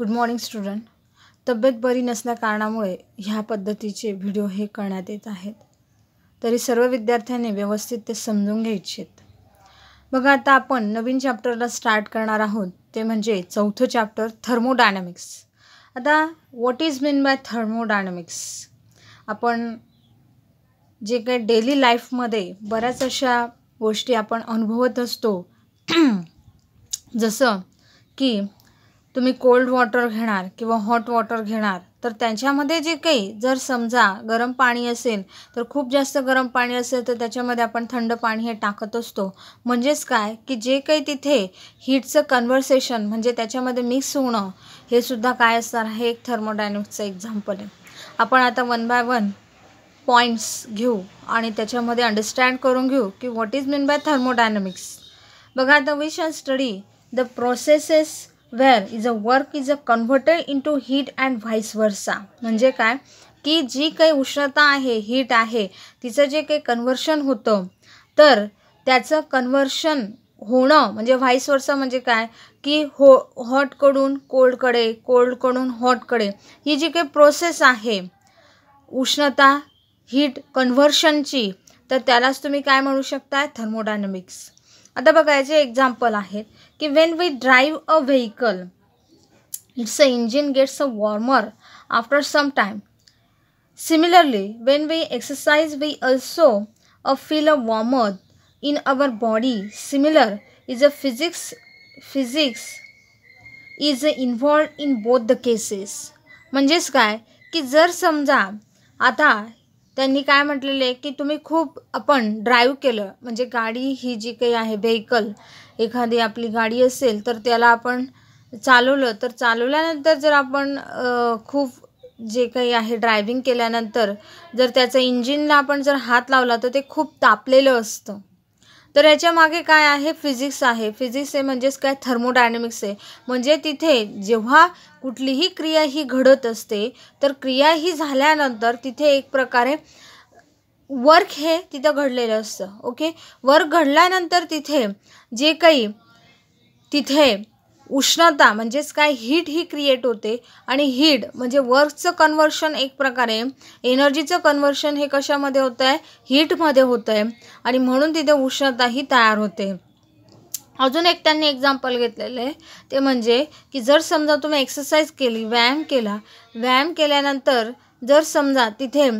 Good morning student तब्येत बरी नसल्या कारणामुळे ह्या पद्धतीचे व्हिडिओ हे करण्यात येत आहेत तरी सर्व विद्यार्थ्यांनी व्यवस्थित ते समजून घ्यायचेत बघा आता आपण नवीन चॅप्टरला स्टार्ट करणार आहोत ते म्हणजे चौथं चॅप्टर थर्मोडायनामिक्स आता what is mean by thermodynamics आपण जे काही डेली लाईफमध्ये बऱ्याच अशा गोष्टी आपण अनुभवत असतो जसं की तुम्ही कोल्ड वॉटर घेणार किंवा हॉट वॉटर घेणार तर त्याच्यामध्ये जे काही जर समजा गरम पाणी असेल तर खूप जास्त गरम पाणी असेल तर त्याच्यामध्ये आपण थंड पाणी हे टाकत असतो म्हणजेच काय की जे काही तिथे हीटचं कन्व्हर्सेशन म्हणजे त्याच्यामध्ये मिक्स होणं हे सुद्धा काय असणार हे एक थर्मोडायनिक्सचं एक्झाम्पल आहे आपण आता वन बाय वन पॉईंट्स घेऊ आणि त्याच्यामध्ये अंडरस्टँड करून घेऊ की what is mean by thermodynamics बघा आता we shall study the processes where is uh work is uh converted to heat and vice versa म्हणजे काय की जी काही उष्णता आहे हीट आहे तिचं जे काही कन्व्हर्शन होतं तर त्याचं कन्व्हर्शन होणं म्हणजे व्हाईस वर्सा म्हणजे काय की हो हॉटकडून कोल्डकडे कोल्डकडून हॉटकडे ही जी काही प्रोसेस आहे उष्णता हीट कन्व्हर्शनची तर त्यालाच तुम्ही काय म्हणू शकताय थर्मोडायनमिक्स आता बघा एक्झाम्पल आहेत की when we drive a vehicle its uh engine gets uh warmer after some time similarly when we exercise we also uh feel uh warmer in our body similar is uh physics physics is involved in both the cases म्हणजेच काय की जर समजा आता त्यांनी काय म्हटलेले की तुम्ही खूप आपण ड्राईव्ह केलं म्हणजे गाडी ही जी काही आहे व्हेकल एखादी आपली गाडी असेल तर त्याला आपण चालवलं तर चालवल्यानंतर जर आपण खूप जे काही आहे ड्रायव्हिंग केल्यानंतर जर त्याचं इंजिनला आपण जर हात लावला तर ते खूप तापलेलं असतं तर याच्या मागे काय आहे फिजिक्स आहे फिजिक्स आहे म्हणजेच काय थर्मोडायनॅमिक्स आहे म्हणजे तिथे जेव्हा कुठलीही क्रिया ही घडत असते तर क्रिया ही झाल्यानंतर तिथे एक प्रकारे वर्क हे तिथं घडलेलं असतं ओके वर्क घडल्यानंतर तिथे जे काही तिथे उष्णता म्हणजेच काय हीट ही क्रिएट होते आणि हीट म्हणजे वर्कचं कन्वर्शन एक प्रकारे एनर्जीचं कन्वर्शन हे कशामध्ये होतं आहे हीटमध्ये होतं आहे आणि म्हणून तिथे उष्णता ही तयार होते अजून एक त्यांनी एक्झाम्पल घेतलेलं आहे ते म्हणजे की जर समजा तुम्ही एक्सरसाइज केली व्यायाम केला व्यायाम केल्यानंतर जर समजा तिथे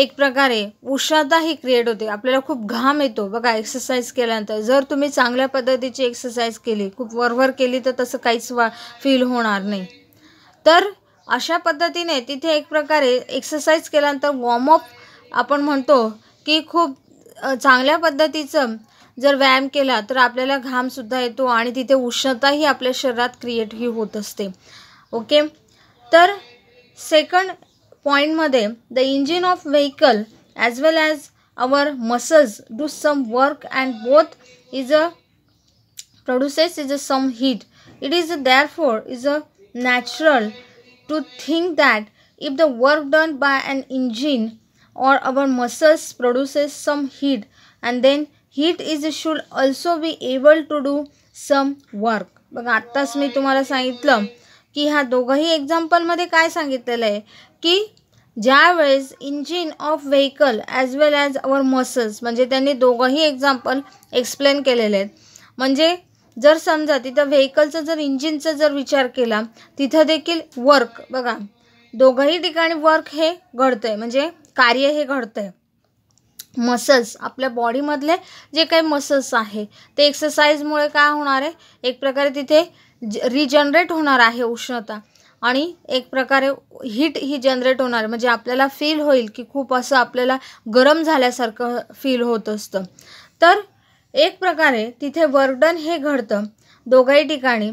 एक प्रकारे उष्णता ही क्रिएट होते आपल्याला खूप घाम येतो बघा एक्सरसाइज केल्यानंतर जर तुम्ही चांगल्या पद्धतीची एक्सरसाइज केली खूप वरवर केली तर तसं काहीच वा फील होणार नाही तर अशा पद्धतीने तिथे एक प्रकारे एक्सरसाइज केल्यानंतर वॉर्मअप आपण म्हणतो की खूप चांगल्या पद्धतीचं जर व्यायाम केला तर आपल्याला घामसुद्धा येतो आणि तिथे उष्णताही आपल्या शरीरात क्रिएटही होत असते ओके तर सेकंड मध्ये the engine of vehicle as well as our muscles do some work and both is uh produces is uh some heat it is uh therefore is uh natural to think that if the work done by an engine or our muscles produces some heat and then heat is should also be able to do some work बघा आत्ताच मी तुम्हाला सांगितलं की ह्या दोघंही एक्झाम्पलमध्ये काय सांगितलेलं आहे की ज्यावेळेस engine of vehicle as well as our muscles म्हणजे त्यांनी दोघंही एक्झाम्पल एक्सप्लेन केलेले आहेत म्हणजे जर समजा तिथं व्हेकलचं जर इंजिनचा जर विचार केला तिथं देखील वर्क बघा दोघंही ठिकाणी वर्क हे घडतं आहे म्हणजे कार्य हे घडतं आहे मसल्स आपल्या बॉडीमधले जे काही मसल्स आहे ते एक्सरसाइजमुळे काय होणार आहे एक प्रकारे तिथे ज रिजनरेट होणार आहे उष्णता आणि एक प्रकारे हीट ही जनरेट होणार म्हणजे आपल्याला फील होईल की खूप असं आपल्याला गरम झाल्यासारखं फील होत असतं तर एक प्रकारे तिथे वर्डन हे घडतं दोघाही ठिकाणी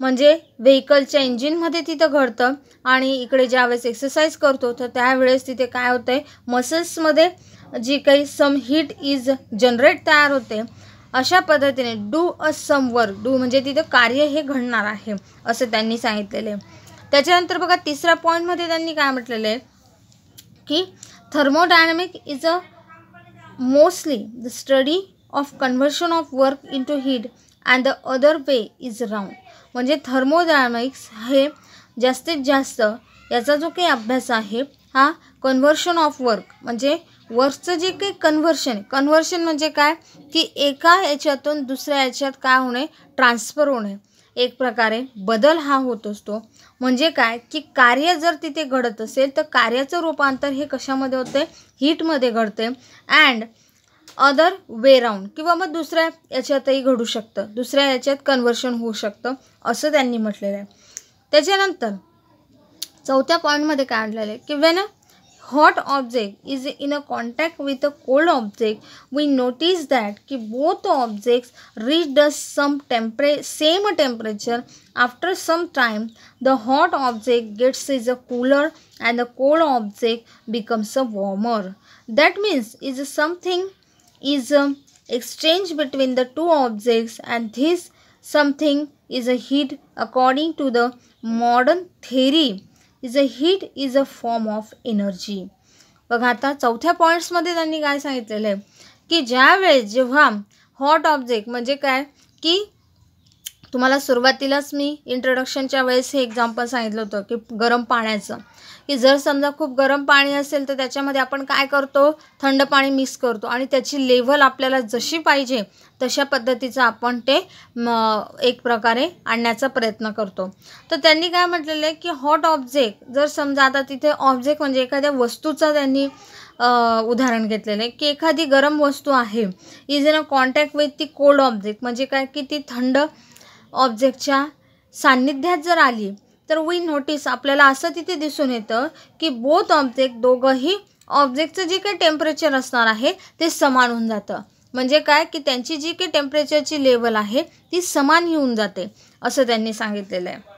म्हणजे व्हेकलच्या इंजिनमध्ये तिथं घडतं आणि इकडे ज्यावेळेस एक्सरसाइज करतो तर त्यावेळेस तिथे काय होतं आहे मसल्समध्ये जी काही सम हीट इज जनरेट तयार होते अशा पद्धतीने do uh some work do म्हणजे तिथं कार्य हे घडणार आहे असं त्यांनी सांगितलेले त्याच्यानंतर बघा तिसऱ्या पॉईंटमध्ये त्यांनी काय म्हटलेलं आहे की thermodynamic is uh mostly the study of conversion of work into heat and the other way is round म्हणजे थर्मोडायनामिक्स हे जास्तीत जास्त याचा जो काही अभ्यास आहे हा कन्व्हर्शन ऑफ वर्क म्हणजे वर्कचं जे काही कन्व्हर्शन कन्व्हर्शन म्हणजे काय की एका याच्यातून दुसऱ्या याच्यात काय होणे ट्रान्सफर होणे एक प्रकारे बदल हा होत असतो म्हणजे काय की कार्य जर तिथे घडत असेल तर कार्याचं रूपांतर हे कशामध्ये होते हीटमध्ये घडते अँड अदर वे राऊंड किंवा मग दुसऱ्या याच्यातही घडू शकतं दुसऱ्या याच्यात कन्व्हर्शन होऊ शकतं असं त्यांनी म्हटलेलं आहे त्याच्यानंतर चौथ्या पॉईंटमध्ये काय आणलेलं आहे की when hot object is in a contact with a cold object, we notice that both objects reach the same temperature. After some time, the hot object gets is a cooler and the cold object becomes a warmer. That means is something is a uh, exchange between the two objects and this something is a heat according to the modern theory is uh heat is a form of energy बघा आता चौथ्या पॉईंट्समध्ये त्यांनी काय सांगितलेलं आहे की ज्यावेळेस जेव्हा हॉट ऑब्जेक्ट म्हणजे काय की तुम्हाला सुरुवातीलाच मी इंट्रोडक्शनच्या वेळेस हे एक्झाम्पल सांगितलं होतं की गरम पाण्याचं की जर समजा खूप गरम पाणी असेल तर त्याच्यामध्ये आपण काय करतो थंड पाणी मिक्स करतो आणि त्याची लेवल आपल्याला जशी पाहिजे तशा पद्धतीचं आपण ते म एक प्रकारे आणण्याचा प्रयत्न करतो तर त्यांनी काय म्हटलेलं आहे की हॉट ऑब्जेक्ट जर समजा आता तिथे ऑब्जेक्ट म्हणजे एखाद्या वस्तूचा त्यांनी उदाहरण घेतलेलं आहे की एखादी गरम वस्तू आहे is in uh contact with ती कोल्ड ऑब्जेक्ट म्हणजे काय की ती थंड ऑब्जेक्टच्या सान्निध्यात जर आली तर वी नोटीस आपल्याला असं तिथे दिसून येतं की बोथ ऑब्जेक्ट दोघंही ऑब्जेक्टचं जे काही टेम्परेचर असणार आहे ते समान होऊन जातं म्हणजे काय की त्यांची जी काही टेम्परेचरची लेवल आहे ती समान येऊन जाते असं त्यांनी सांगितलेलं आहे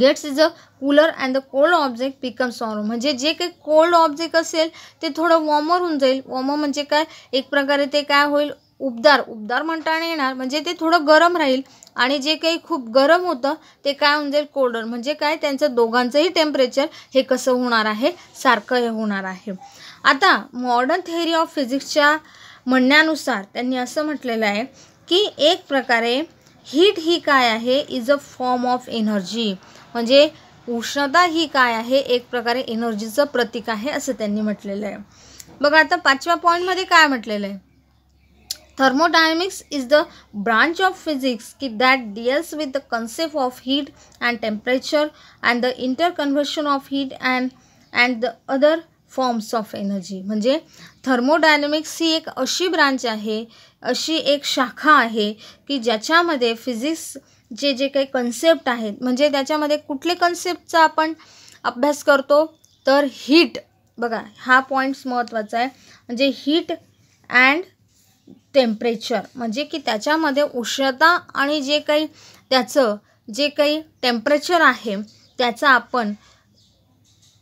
gets is uh cooler and the cold object becomes warm म्हणजे जे काही कोल्ड ऑब्जेक्ट असेल ते थोडं वॉर्मर होऊन जाईल वॉर्मर म्हणजे काय एक प्रकारे ते काय होईल उबदार उबदार म्हणता येणार म्हणजे ते थोडं गरम राहील आणि जे काही खूप गरम होतं ते काय होऊन जाईल म्हणजे काय त्यांचं दोघांचंही टेम्परेचर हे कसं होणार आहे सारखं हे होणार आहे आता मॉडर्न थेअरी ऑफ फिजिक्सच्या म्हणण्यानुसार त्यांनी असं म्हटलेलं आहे की एक प्रकारे हीट ही काय आहे is a form of energy म्हणजे उष्णता ही काय आहे एक प्रकारे एनर्जीचं प्रतीक आहे असं त्यांनी म्हटलेलं आहे बघा आता पाचव्या पॉईंटमध्ये काय म्हटलेलं आहे is the branch of physics की that that with the concept of heat and temperature and the inter interconversion of heat and and the other forms of energy म्हणजे थर्मोडायनॅमिक्स ही एक अशी ब्रांच आहे अशी एक शाखा आहे की ज्याच्यामध्ये फिजिक्सचे जे काही कन्सेप्ट आहेत म्हणजे त्याच्यामध्ये कुठले कन्सेप्टचा आपण अभ्यास करतो तर हीट बघा हा पॉईंट्स महत्त्वाचा आहे म्हणजे हीट अँड टेम्परेचर म्हणजे की त्याच्यामध्ये उष्णता आणि जे काही त्याचं जे काही टेम्परेचर आहे त्याचा आपण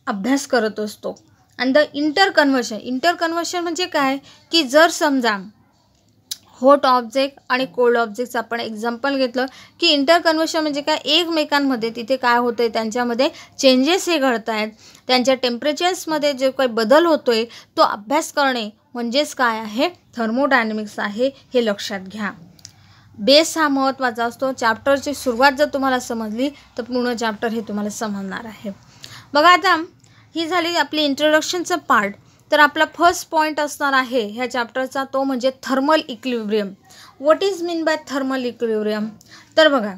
अभ्यास करत असतो and the interconversion interconversion म्हणजे काय की जर समजा हॉट ऑब्जेक्ट आणि कोल्ड ऑब्जेक्टचं आपण एक्झाम्पल घेतलं की इंटर कन्व्हर्शन म्हणजे काय एकमेकांमध्ये तिथे काय होतं आहे त्यांच्यामध्ये चेंजेस हे घडत आहेत त्यांच्या टेम्परेचर्समध्ये जे काही बदल होतो आहे तो अभ्यास करणे म्हणजेच काय आहे थर्मोडायनॅमिक्स आहे हे लक्षात घ्या बेस हा महत्त्वाचा असतो चॅप्टरची सुरुवात जर तुम्हाला समजली तर पूर्ण चॅप्टर हे तुम्हाला समजणार आहे बघा आता ही झाली आपली इंट्रोडक्शनचं पार्ट तर आपला फर्स्ट पॉईंट असणार आहे ह्या चॅप्टरचा तो म्हणजे thermal equilibrium what is mean by thermal equilibrium तर बघा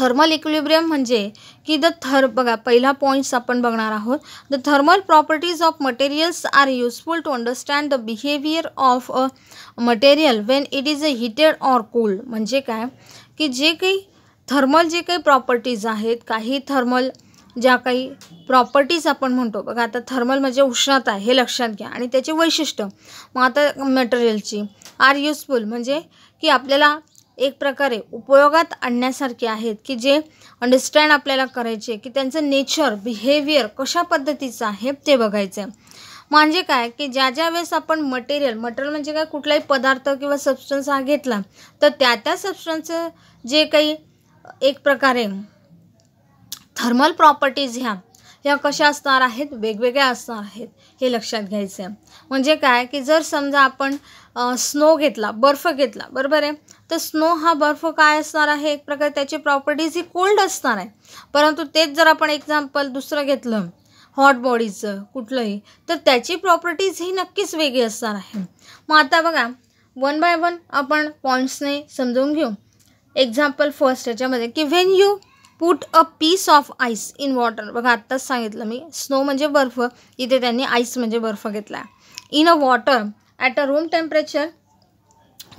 थर्मल इक्विब्रियम म्हणजे की द थर बघा पहिला पॉईंट्स आपण बघणार आहोत the thermal properties of materials are useful to understand the behaviour of a material when it is uh heated or cool म्हणजे काय की जे काही थर्मल जे काही प्रॉपर्टीज आहेत काही थर्मल ज्या काही प्रॉपर्टीज आपण म्हणतो बघा आता थर्मल म्हणजे उष्णता हे लक्षात घ्या आणि त्याचे वैशिष्ट्य मग आता मटेरियलची आर युजफुल म्हणजे की आपल्याला एक प्रकारे उपयोगात आणण्यासारखे आहेत की जे अंडरस्टँड आपल्याला करायचे की त्यांचं नेचर बिहेवियर कशा पद्धतीचं आहे ते बघायचं आहे म्हणजे काय की ज्या ज्या वेळेस आपण मटेरियल मटेरियल म्हणजे काय कुठलाही पदार्थ किंवा सबस्टन्स हा घेतला तर त्या त्या सबस्टन्सचं जे काही एक प्रकारे थर्मल प्रॉपर्टीज ह्या या कशा असणार आहेत वेगवेगळ्या असणार आहेत हे लक्षात घ्यायचं आहे म्हणजे काय की जर समजा आपण स्नो घेतला बर्फ घेतला बरोबर आहे तर स्नो हा बर्फ काय असणार आहे एक प्रकारे त्याची प्रॉपर्टीज ही कोल्ड असणार आहे परंतु तेच जर आपण एक्झाम्पल दुसरं घेतलं हॉट बॉडीचं कुठलंही तर त्याची प्रॉपर्टीज ही नक्कीच वेगळी असणार आहे मग आता बघा वन बाय वन आपण पॉईंट्सने समजून घेऊ एक्झाम्पल फर्स्ट याच्यामध्ये की when you put a piece of ice in water बघा आत्ताच सांगितलं मी स्नो म्हणजे बर्फ इथे त्यांनी आईस म्हणजे बर्फ घेतला in uh water at uh room temperature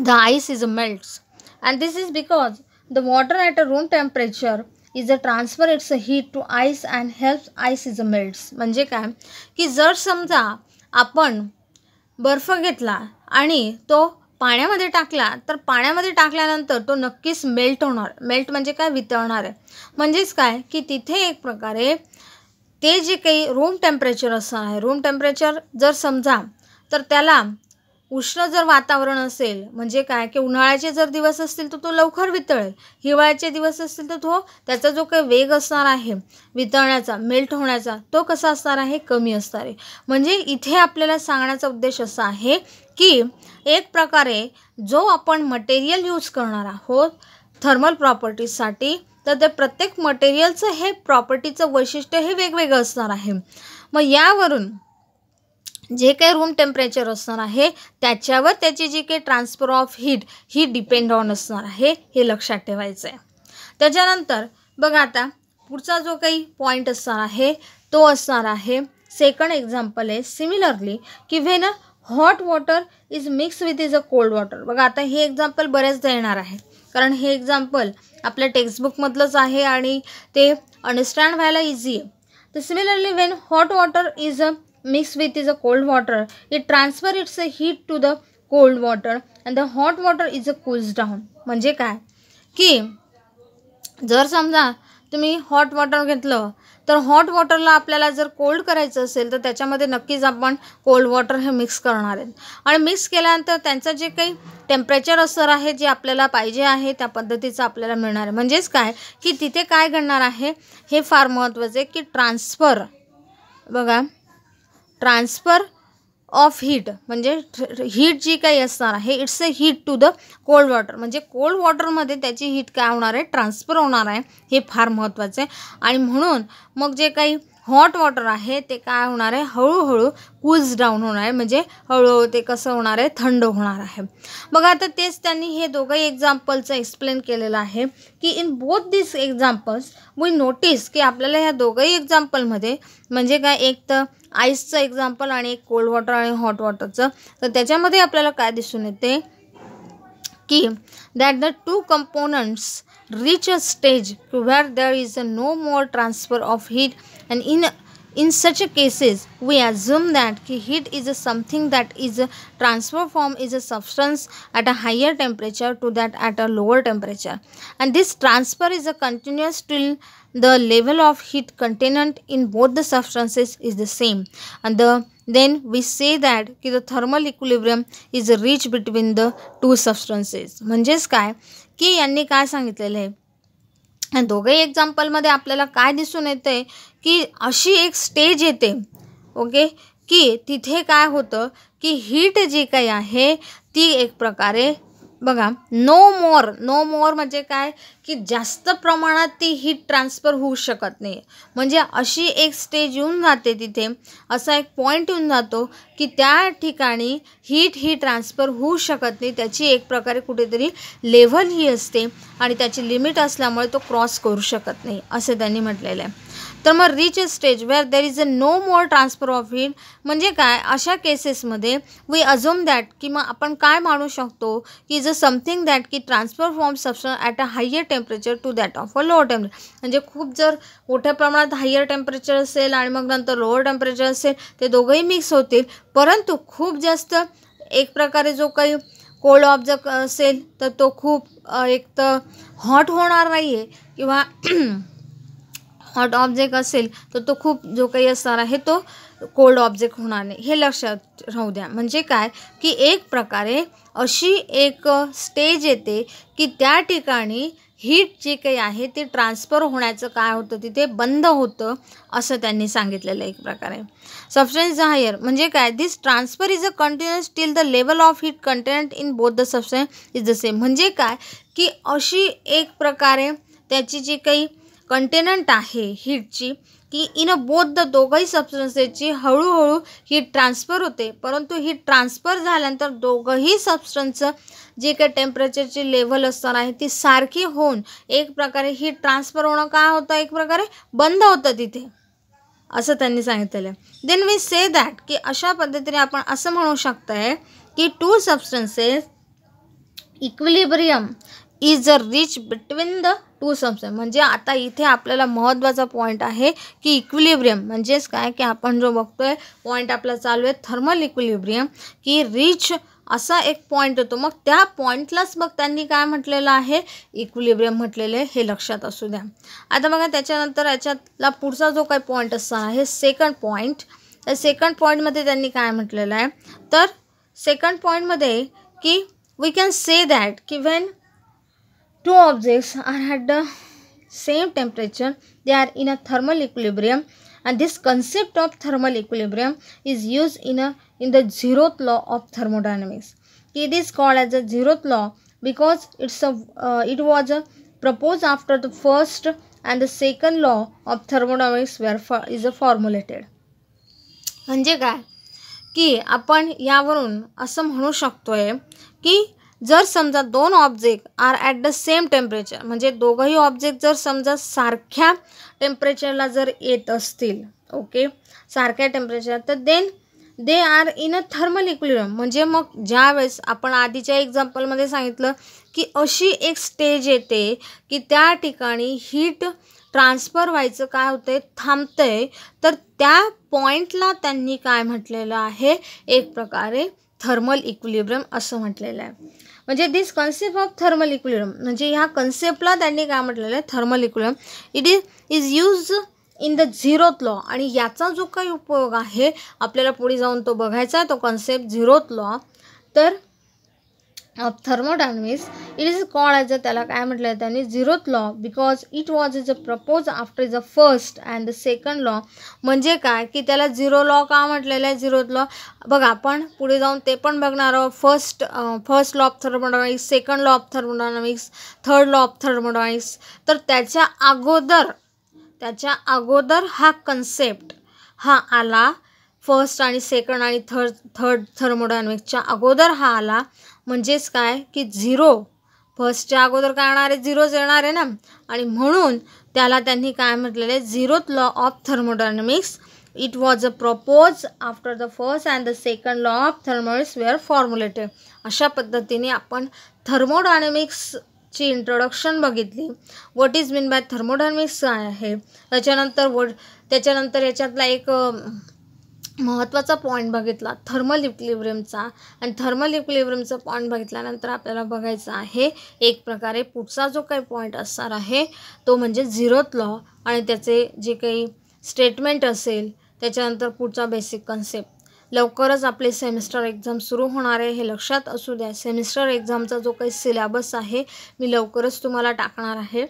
the ice is uh melts and this is because the water at uh room temperature is uh transfer its uh heat to ice and help ice is uh melts म्हणजे काय की जर समजा आपण बर्फ घेतला आणि तो पाण्यामध्ये टाकला तर पाण्यामध्ये टाकल्यानंतर तो नक्कीच मेल्ट होणार मेल्ट म्हणजे काय वितळणार आहे म्हणजेच काय की तिथे एक प्रकारे ते जे काही रूम टेम्परेचर असं आहे रूम टेम्परेचर जर समजा तर त्याला उष्ण जर वातावरण असेल म्हणजे काय की उन्हाळ्याचे जर दिवस असतील तर तो लवकर वितळेल हिवाळ्याचे दिवस असतील तर तो त्याचा जो काही वेग असणार आहे वितळण्याचा मेल्ट होण्याचा तो कसा असणार आहे कमी असणार आहे म्हणजे इथे आपल्याला सांगण्याचा उद्देश असा आहे की एक प्रकारे जो आपण मटेरियल यूज करणार आहोत थर्मल प्रॉपर्टीजसाठी तर ते प्रत्येक मटेरियलचं हे प्रॉपर्टीचं वैशिष्ट्य हे वेगवेगळं असणार आहे मग यावरून जे काही रूम टेम्परेचर असणार आहे त्याच्यावर त्याची जी काही ट्रान्सफर ऑफ हीट ही डिपेंड ऑन असणार आहे हे लक्षात ठेवायचं आहे त्याच्यानंतर बघा आता पुढचा जो काही पॉईंट असणार आहे तो असणार आहे सेकंड एक्झाम्पल आहे सिमिलरली की when uh hot water is mix with is uh cold water बघा आता हे एक्झाम्पल बऱ्याचदा येणार आहे कारण हे एक्झाम्पल आपल्या टेक्स्टबुकमधलंच आहे आणि ते अंडरस्टँड व्हायला इझी आहे तर similarly when hot water is uh mix with is uh cold water it it its uh heat to the cold water and the hot water is uh cools down म्हणजे काय की जर समजा तुम्ही hot water घेतलं तर hot वॉटरला आपल्याला जर कोल्ड करायचं असेल तर त्याच्यामध्ये नक्कीच आपण कोल्ड वॉटर हे मिक्स करणार आहेत आणि मिक्स केल्यानंतर त्यांचं जे काही टेम्परेचर असर आहे जे आपल्याला पाहिजे आहे त्या पद्धतीचं आपल्याला मिळणार आहे म्हणजेच काय की तिथे काय घडणार आहे हे फार महत्त्वाचं आहे की ट्रान्सफर बघा ट्रान्सफर ऑफ हीट म्हणजे हीट जी काही असणार आहे its uh heat to the cold water म्हणजे कोल्ड वॉटरमध्ये त्याची हीट काय होणार आहे ट्रान्सफर होणार आहे हे फार महत्त्वाचं आहे आणि म्हणून मग जे काही हॉट वॉटर आहे ते काय होणार आहे हळूहळू कूल्स डाऊन होणार आहे म्हणजे हळूहळू ते कसं होणार आहे थंड होणार आहे बघा आता तेच त्यांनी हे दोघंही एक्झाम्पलचं एक्सप्लेन केलेलं आहे की in both this examples we notice की आपल्याला ह्या दोघंही एक्झाम्पलमध्ये म्हणजे काय एक तर आईसचं एक्झाम्पल आणि एक कोल्ड वॉटर आणि हॉट वॉटरचं तर त्याच्यामध्ये आपल्याला काय दिसून येते की that the two components reach a stage to where there is uh no more transfer of heat and in in such a cases, we assume that heat is something that is transfer from is a substance at a higher temperature to that at a lower temperature. And this transfer is a continuous till the level of heat contained in both the substances is the same. And the, then we say that the thermal equilibrium is reached between the two substances. म्हणजेच काय की यांनी काय सांगितलेलं दोघंही एक्झाम्पलमध्ये आपल्याला काय दिसून येतं आहे की अशी एक स्टेज येते ओके की तिथे काय होतं की हीट जी काही आहे ती एक प्रकारे बघा नो मोर नो मोर म्हणजे काय की जास्त प्रमाणात ती हीट ट्रान्सफर होऊ शकत नाही म्हणजे अशी एक स्टेज येऊन जाते तिथे असा एक पॉईंट येऊन जातो की त्या ठिकाणी हीट ही ट्रान्सफर होऊ शकत नाही त्याची एक प्रकारे कुठेतरी लेव्हल ही असते आणि त्याची लिमिट असल्यामुळे तो क्रॉस करू शकत नाही असं त्यांनी म्हटलेलं आहे तर मग reach stage where there is uh no more transfer of heat म्हणजे काय अशा केसेसमध्ये वी अजूम दॅट की मग आपण काय मानू शकतो की इज समथिंग दॅट की transfer from substance at a higher temperature to that of a lower temperature म्हणजे खूप जर मोठ्या प्रमाणात हायर टेम्परेचर असेल आणि मग नंतर लोअर टेम्परेचर असेल ते दोघंही मिक्स होतील परंतु खूप जास्त एक प्रकारे जो काही कोल्ड ऑब्जेक्ट असेल तर तो खूप एक तर हॉट होणार नाही आहे किंवा हॉट ऑब्जेक्ट असेल तर तो खूप जो काही असणार आहे तो कोल्ड ऑब्जेक्ट होणार नाही हे लक्षात राहू द्या म्हणजे काय की एक प्रकारे अशी एक स्टेज येते की त्या ठिकाणी हीट जे काही आहे ते ट्रान्सफर होण्याचं काय होतं तिथे बंद होतं असं त्यांनी सांगितलेलं एक प्रकारे सबस्टन्स हायर म्हणजे काय this transfer is uh continuous till the level of heat content in both the substance is the same म्हणजे काय की अशी एक प्रकारे त्याची जी काही कंटेनंट आहे हीटची की इन बोथ द दोघंही सबस्टन्सेसची हळूहळू हीट ट्रान्सफर होते परंतु हीट ट्रान्सफर झाल्यानंतर दोघंही सबस्टन्स जे काही टेम्परेचरची लेवल असणार आहे ती सारखी होऊन एक प्रकारे हीट ट्रान्सफर होणं का होतं एक प्रकारे बंद होतं तिथे असं त्यांनी सांगितलेलं आहे देन वी से दॅट की अशा पद्धतीने आपण असं म्हणू शकत आहे की two substances equilibrium is uh reach between the two sums म्हणजे आता इथे आपल्याला महत्त्वाचा पॉईंट आहे की इक्विलिब्रियम म्हणजेच काय की आपण जो बघतोय पॉईंट आपला चालू आहे थर्मल इक्विलिब्रियम की रिच असा एक पॉईंट होतो मग त्या पॉईंटलाच मग त्यांनी काय म्हटलेलं आहे इक्विलिब्रियम म्हटलेले हे लक्षात असू द्या आता बघा त्याच्यानंतर याच्यातला पुढचा जो काही पॉईंट असा आहे सेकंड पॉईंट तर सेकंड पॉईंटमध्ये त्यांनी काय म्हटलेलं आहे तर सेकंड पॉईंटमध्ये की वी कॅन से दॅट की when two objects are at the same temperature they are in a thermal equilibrium and this concept of thermal equilibrium is used in a in the zeroth law of thermodynamics it is called as a zeroth law because it's a uh, it was a proposed after the first and the second law of thermodynamics were for, is a formulated म्हणजे काय की आपण यावरून असं म्हणू शकतोय की जर समजा दोन object are at the same temperature म्हणजे दोघंही ऑब्जेक्ट जर समजा सारख्या टेम्परेचरला जर येत असतील ओके सारख्या टेम्परेचर तर then they are in uh thermal equilibrium म्हणजे मग ज्यावेळेस आपण आधीच्या एक्झाम्पलमध्ये सांगितलं की अशी एक स्टेज येते की त्या ठिकाणी हीट ट्रान्सफर व्हायचं काय होतंय थांबतंय तर त्या पॉईंटला त्यांनी काय म्हटलेलं आहे एक प्रकारे थर्मल इक्विलिब्रियम असं म्हटलेलं आहे म्हणजे this concept of thermal equilibrium म्हणजे ह्या कन्सेप्टला त्यांनी काय म्हटलेलं आहे thermal equilibrium it is is use in the zeroth law आणि याचा जो काही उपयोग आहे आपल्याला पुढे जाऊन तो बघायचा आहे तो कन्सेप्ट झिरोथ लॉ तर of thermodynamics it is call as uh त्याला काय म्हटलं आहे त्यांनी zeroth law because it was is uh propose after is uh first and the second law म्हणजे काय की त्याला झिरो लॉ का म्हटलेलं आहे झिरोथ लॉ बघा आपण पुढे जाऊन ते पण बघणार आहोत first first law of thermodynamics second law of thermodynamics third law of thermodynamics तर त्याच्या अगोदर त्याच्या अगोदर हा कन्सेप्ट हा आला फर्स्ट आणि सेकंड आणि थर्ड थर्ड थर्मोडायनॉमिक्सच्या अगोदर हा आला म्हणजेच काय की झिरो फर्स्टच्या अगोदर काय येणार आहे झिरोच येणार आहे ना आणि म्हणून त्याला त्यांनी काय म्हटलेलं आहे law of thermodynamics it was uh propose after the first and the second law of thermodynamics were formulated अशा पद्धतीने आपण थर्मोडायनॅमिक्सची इंट्रोडक्शन बघितली what is mean by thermodynamics काय आहे त्याच्यानंतर व त्याच्यानंतर याच्यातला एक महत्त्वाचा पॉईंट बघितला थर्मल इक्लिब्रियमचा आणि थर्मल इक्लिब्रियमचा पॉईंट बघितल्यानंतर आपल्याला बघायचं आहे एक प्रकारे पुढचा जो काही पॉईंट असणार आहे तो म्हणजे झिरोथ लॉ आणि त्याचे जे काही स्टेटमेंट असेल त्याच्यानंतर पुढचा बेसिक कन्सेप्ट लवकरच आपले सेमिस्टर एक्झाम सुरू होणार आहे हे लक्षात असू द्या सेमिस्टर एक्झामचा जो काही सिलेबस आहे मी लवकरच तुम्हाला टाकणार आहे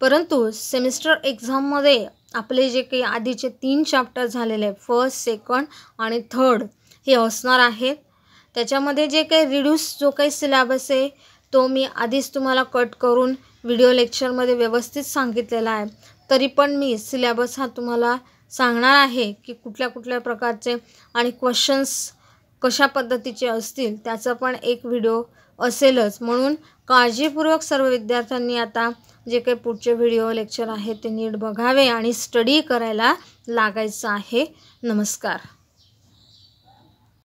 परंतु सेमिस्टर एक्झाममध्ये आपले जे काही आधीचे तीन चॅप्टर झालेले आहेत फर्स्ट सेकंड आणि थर्ड हे असणार आहेत त्याच्यामध्ये जे काही रिड्यूस जो काही सिलेबस आहे तो मी आधीच तुम्हाला कट करून व्हिडिओ लेक्चरमध्ये व्यवस्थित सांगितलेला आहे तरी पण मी सिलेबस हा तुम्हाला सांगणार आहे की कुठल्या कुठल्या प्रकारचे आणि क्वेश्चन्स कशा पद्धतीचे असतील त्याचा पण एक व्हिडिओ असेलच म्हणून काळजीपूर्वक सर्व विद्यार्थ्यांनी आता जे काही पुढचे व्हिडिओ लेक्चर आहेत ते नीट बघावे आणि स्टडी करायला लागायचं आहे नमस्कार